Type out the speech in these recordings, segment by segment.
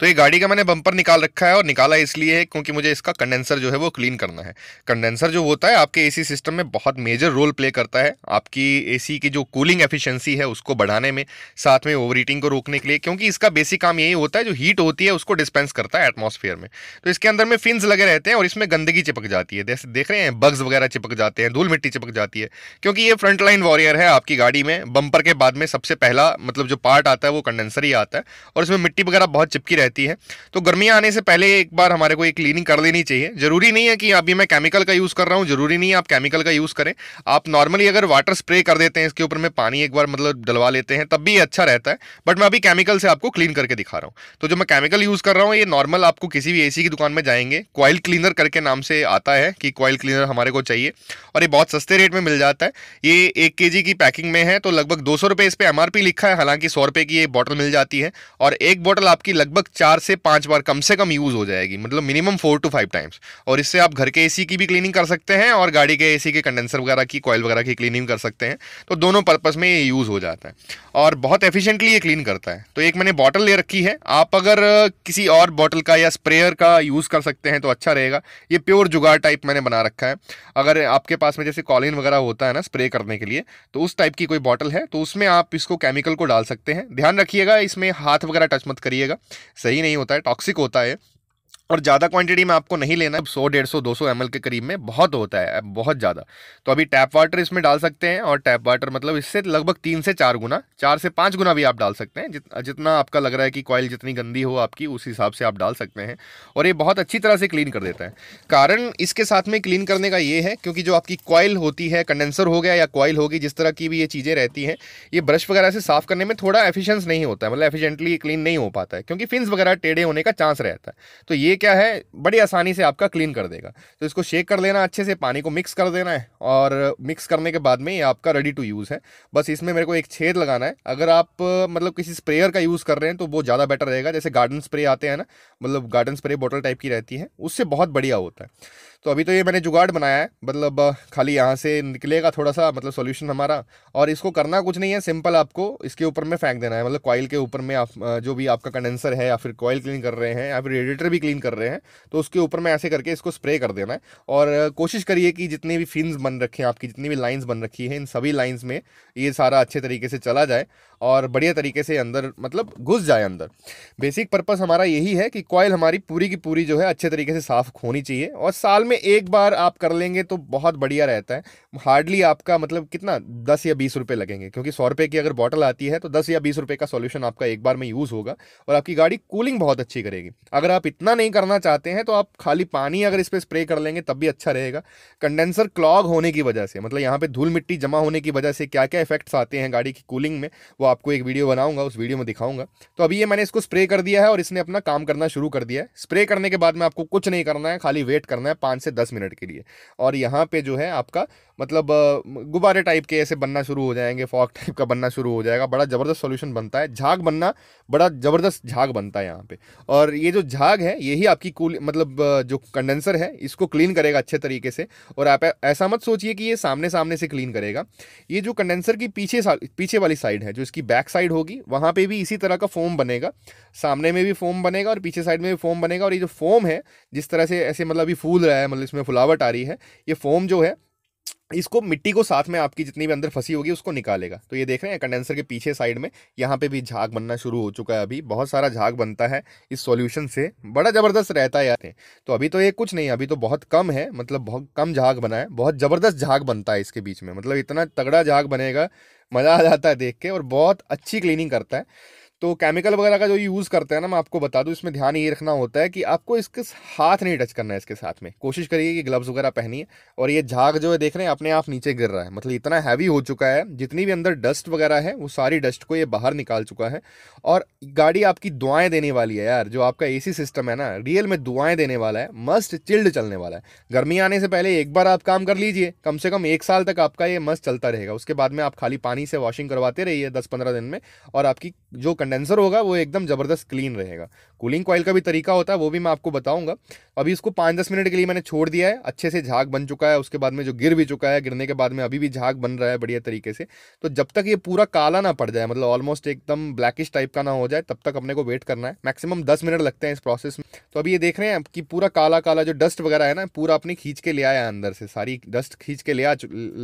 तो ये गाड़ी का मैंने बम्पर निकाल रखा है और निकाला इसलिए है क्योंकि मुझे इसका कंडेंसर जो है वो क्लीन करना है कंडेंसर जो होता है आपके एसी सिस्टम में बहुत मेजर रोल प्ले करता है आपकी एसी की जो कूलिंग एफिशिएंसी है उसको बढ़ाने में साथ में ओवर को रोकने के लिए क्योंकि इसका बेसिक काम यही होता है जो हीट होती है उसको डिस्पेंस करता है एटमोसफियर में तो इसके अंदर में फिन्स लगे रहते हैं और इसमें गंदगी चिपक जाती है जैसे देख रहे हैं बग्स वगैरह चिपक जाते हैं धूल मिट्टी चिपक जाती है क्योंकि ये फ्रंट लाइन वॉरियर है आपकी गाड़ी में बम्पर के बाद में सबसे पहला मतलब जो पार्ट आता है वो कंडेंसर ही आता है और इसमें मिट्टी वगैरह बहुत चिपकी रहती रहती है तो गर्मियाँ आने से पहले एक बार हमारे को एक क्लीनिंग कर देनी चाहिए ज़रूरी नहीं है कि अभी मैं केमिकल का यूज़ कर रहा हूँ ज़रूरी नहीं है आप केमिकल का यूज़ करें आप नॉर्मली अगर वाटर स्प्रे कर देते हैं इसके ऊपर में पानी एक बार मतलब डलवा लेते हैं तब भी अच्छा रहता है बट मैं अभी केमिकल से आपको क्लीन करके दिखा रहा हूँ तो जो मैं केमिकल यूज़ कर रहा हूँ ये नॉर्मल आपको किसी भी ए की दुकान में जाएंगे कॉयल क्लीनर करके नाम से आता है कि कॉयल क्लीनर हमारे को चाहिए और ये बहुत सस्ते रेट में मिल जाता है ये एक के की पैकिंग में है तो लगभग दो सौ इस पर एम लिखा है हालांकि सौ की ये बॉटल मिल जाती है और एक बॉटल आपकी लगभग चार से पाँच बार कम से कम यूज़ हो जाएगी मतलब minimum four two five times और इससे आप घर के एसी की भी क्लीनिंग कर सकते हैं और गाड़ी के एसी के कंडेंसर वगैरह की कॉयल वगैरह की क्लीनिंग कर सकते हैं तो दोनों पर्पज़ में ये यूज़ हो जाता है और बहुत एफिशिएंटली ये क्लीन करता है तो एक मैंने बॉटल ले रखी है आप अगर किसी और बॉटल का या स्प्रेयर का यूज़ कर सकते हैं तो अच्छा रहेगा ये प्योर जुगाड़ टाइप मैंने बना रखा है अगर आपके पास में जैसे कॉलिन वगैरह होता है ना स्प्रे करने के लिए तो उस टाइप की कोई बॉटल है तो उसमें आप इसको केमिकल को डाल सकते हैं ध्यान रखिएगा इसमें हाथ वगैरह टच मत करिएगा सही नहीं होता है टॉक्सिक होता है और ज़्यादा क्वांटिटी में आपको नहीं लेना सौ डेढ़ सौ दो सौ एम के करीब में बहुत होता है बहुत ज़्यादा तो अभी टैप वाटर इसमें डाल सकते हैं और टैप वाटर मतलब इससे लगभग तीन से चार गुना चार से पाँच गुना भी आप डाल सकते हैं जित, जितना आपका लग रहा है कि कॉयल जितनी गंदी हो आपकी उस हिसाब से आप डाल सकते हैं और ये बहुत अच्छी तरह से क्लीन कर देता है कारण इसके साथ में क्लीन करने का ये है क्योंकि जो आपकी कॉयल होती है कंडेंसर हो गया या कॉयल होगी जिस तरह की भी ये चीज़ें रहती हैं ये ब्रश वगैरह से साफ़ करने में थोड़ा एफिशियंस नहीं होता है मतलब एफिशेंटली क्लीन नहीं हो पाता है क्योंकि फिन्स वगैरह टेढ़े होने का चांस रहता है तो ये क्या है बड़ी आसानी से आपका क्लीन कर देगा तो इसको शेक कर लेना अच्छे से पानी को मिक्स कर देना है और मिक्स करने के बाद में ये आपका रेडी टू यूज़ है बस इसमें मेरे को एक छेद लगाना है अगर आप मतलब किसी स्प्रेयर का यूज़ कर रहे हैं तो वो ज़्यादा बेटर रहेगा जैसे गार्डन स्प्रे आते हैं ना मतलब गार्डन स्प्रे बॉटल टाइप की रहती है उससे बहुत बढ़िया होता है तो अभी तो ये मैंने जुगाड़ बनाया है मतलब खाली यहाँ से निकलेगा थोड़ा सा मतलब सॉल्यूशन हमारा और इसको करना कुछ नहीं है सिंपल आपको इसके ऊपर में फेंक देना है मतलब कॉयल के ऊपर में आप जो भी आपका कंडेंसर है या फिर कॉयल क्लीन कर रहे हैं या फिर रेडिएटर भी क्लीन कर रहे हैं तो उसके ऊपर में ऐसे करके इसको स्प्रे कर देना है और कोशिश करिए कि जितने भी फिन्स बन रखे हैं आपकी जितनी भी लाइन्स बन रखी है इन सभी लाइन्स में ये सारा अच्छे तरीके से चला जाए और बढ़िया तरीके से अंदर मतलब घुस जाए अंदर बेसिक पर्पस हमारा यही है कि कॉयल हमारी पूरी की पूरी जो है अच्छे तरीके से साफ़ होनी चाहिए और साल में एक बार आप कर लेंगे तो बहुत बढ़िया रहता है हार्डली आपका मतलब कितना दस या बीस रुपये लगेंगे क्योंकि सौ रुपये की अगर बॉटल आती है तो दस या बीस रुपये का सोल्यूशन आपका एक बार में यूज़ होगा और आपकी गाड़ी कूलिंग बहुत अच्छी करेगी अगर आप इतना नहीं करना चाहते हैं तो आप खाली पानी अगर इस पर स्प्रे कर लेंगे तब भी अच्छा रहेगा कंडेंसर क्लॉग होने की वजह से मतलब यहाँ पर धूल मिट्टी जमा होने की वजह से क्या क्या इफेक्ट्स आते हैं गाड़ी की कूलिंग में वो आपको एक वीडियो बनाऊंगा उस वीडियो में दिखाऊंगा तो अभी ये मैंने इसको स्प्रे कर दिया है और इसने अपना काम करना शुरू कर दिया है स्प्रे करने के बाद में आपको कुछ नहीं करना है खाली वेट करना है पाँच से दस मिनट के लिए और यहाँ पर जो है आपका मतलब गुब्बारे टाइप के ऐसे बनना शुरू हो जाएंगे फॉक टाइप का बनना शुरू हो जाएगा बड़ा ज़बरदस्त सोल्यूशन बनता है झाग बनना बड़ा ज़बरदस्त झाग बनता है यहाँ पर और ये जो झाग है यही आपकी कूल मतलब जो कंडेंसर है इसको क्लीन करेगा अच्छे तरीके से और आप ऐसा मत सोचिए कि ये सामने सामने से क्लीन करेगा ये जो कंडेंसर की पीछे पीछे वाली साइड है जो इसकी इसकी बैक साइड होगी वहाँ पे भी इसी तरह का फोम बनेगा सामने में भी फोम बनेगा और पीछे साइड में भी फोम बनेगा और ये जो फोम है जिस तरह से ऐसे मतलब अभी फूल रहा है मतलब इसमें फुलावट आ रही है ये फोम जो है इसको मिट्टी को साथ में आपकी जितनी भी अंदर फंसी होगी उसको निकालेगा तो ये देख रहे हैं कंडेंसर के पीछे साइड में यहाँ पे भी झाग बनना शुरू हो चुका है अभी बहुत सारा झाग बनता है इस सॉल्यूशन से बड़ा ज़बरदस्त रहता है यार तो अभी तो ये कुछ नहीं अभी तो बहुत कम है मतलब बहुत कम झाग बना है बहुत ज़बरदस्त झाग बनता है इसके बीच में मतलब इतना तगड़ा झाग बनेगा मज़ा आ जाता है देख के और बहुत अच्छी क्लीनिंग करता है तो केमिकल वगैरह का जो यूज़ करते हैं ना मैं आपको बता दूँ इसमें ध्यान ये रखना होता है कि आपको इसके हाथ नहीं टच करना है इसके साथ में कोशिश करिए कि ग्लव्स वगैरह पहनिए और ये झाग जो है देख रहे हैं अपने आप नीचे गिर रहा है मतलब इतना हैवी हो चुका है जितनी भी अंदर डस्ट वगैरह है वो सारी डस्ट को ये बाहर निकाल चुका है और गाड़ी आपकी दुआएँ देने वाली है यार जो आपका ए सिस्टम है ना रियल में दुआएँ देने वाला है मस्त चिल्ड चलने वाला है गर्मी आने से पहले एक बार आप काम कर लीजिए कम से कम एक साल तक आपका ये मस्त चलता रहेगा उसके बाद में आप खाली पानी से वॉशिंग करवाते रहिए दस पंद्रह दिन में और आपकी जो कंडेंसर होगा वो एकदम ज़बरदस्त क्लीन रहेगा कूलिंग कॉयल का भी तरीका होता है वो भी मैं आपको बताऊंगा अभी इसको पाँच दस मिनट के लिए मैंने छोड़ दिया है अच्छे से झाग बन चुका है उसके बाद में जो गिर भी चुका है गिरने के बाद में अभी भी झाग बन रहा है बढ़िया तरीके से तो जब तक ये पूरा काला ना पड़ जाए मतलब ऑलमोस्ट एकदम ब्लैकिश टाइप का ना हो जाए तब तक अपने को वेट करना है मैक्सिमम दस मिनट लगते हैं इस प्रोसेस में तो अभी ये देख रहे हैं कि पूरा काला काला जो डस्ट वगैरह है ना पूरा अपनी खींच के ले आया है अंदर से सारी डस्ट खींच के ले आ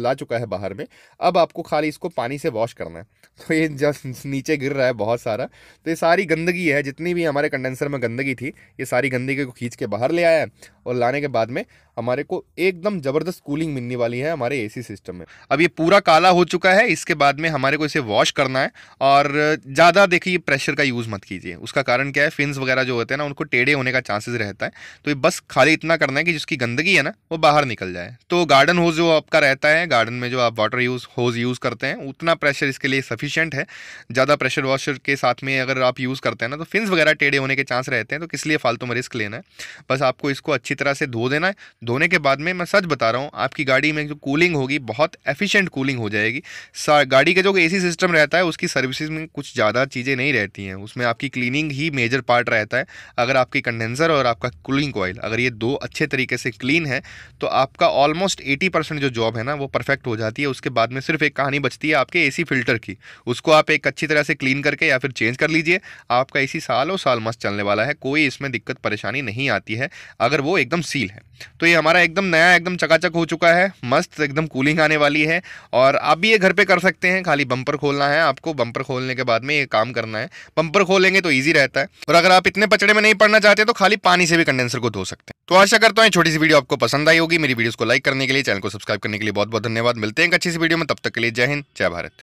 ला चुका है बाहर में अब आपको खाली इसको पानी से वॉश करना है तो ये जस्ट नीचे गिर रहा है बहुत सारा सारा तो ये सारी गंदगी है जितनी भी हमारे कंडेंसर में गंदगी थी ये सारी गंदगी को खींच के बाहर ले आया और लाने के बाद में हमारे को एकदम ज़बरदस्त कूलिंग मिलने वाली है हमारे एसी सिस्टम में अब ये पूरा काला हो चुका है इसके बाद में हमारे को इसे वॉश करना है और ज़्यादा देखिए प्रेशर का यूज़ मत कीजिए उसका कारण क्या है फिन्स वगैरह जो होते हैं ना उनको टेढ़े होने का चांसेस रहता है तो ये बस खाली इतना करना है कि जिसकी गंदगी है ना वो बाहर निकल जाए तो गार्डन होज जो आपका रहता है गार्डन में जो आप वाटर यूज़ होज यूज़ करते हैं उतना प्रेशर इसके लिए सफिशेंट है ज़्यादा प्रेशर वॉशर के साथ में अगर आप यूज़ करते हैं ना तो फिन्स वगैरह टेढ़े होने के चांस रहते हैं तो किस लिए फालतू में रिस्क लेना है बस आपको इसको अच्छी तरह से धो देना है धोने के बाद में मैं सच बता रहा हूँ आपकी गाड़ी में जो कूलिंग होगी बहुत एफिशिएंट कूलिंग हो जाएगी गाड़ी का जो एसी सिस्टम रहता है उसकी सर्विसेज में कुछ ज़्यादा चीज़ें नहीं रहती हैं उसमें आपकी क्लीनिंग ही मेजर पार्ट रहता है अगर आपकी कंडेंसर और आपका कूलिंग ऑयल अगर ये दो अच्छे तरीके से क्लीन है तो आपका ऑलमोस्ट एटी परसेंट जो जॉब है ना वो परफेक्ट हो जाती है उसके बाद में सिर्फ एक कहानी बचती है आपके ए फिल्टर की उसको आप एक अच्छी तरह से क्लीन करके या फिर चेंज कर लीजिए आपका ए सालों साल मस्त चलने वाला है कोई इसमें दिक्कत परेशानी नहीं आती है अगर वो एकदम सील है तो ये हमारा एकदम नया एकदम चकाचक हो चुका है मस्त एकदम कूलिंग आने वाली है और आप भी ये घर पे कर सकते हैं खाली बम्पर खोलना है आपको बम्पर खोलने के बाद में ये काम करना है बम्पर खोलेंगे तो ईजी रहता है और अगर आप इतने पचड़े में नहीं पड़ना चाहते तो खाली पानी से भी कंडेंसर को धो सकते हैं तो आशा करता हूँ छोटी सी वीडियो आपको पसंद आई होगी मेरी वीडियोज़ को लाइक करने के लिए चैनल को सब्सक्राइब करने के लिए बहुत बहुत धन्यवाद मिलते हैं अच्छी सी वीडियो में तब तक के लिए जय हिंद जय भारत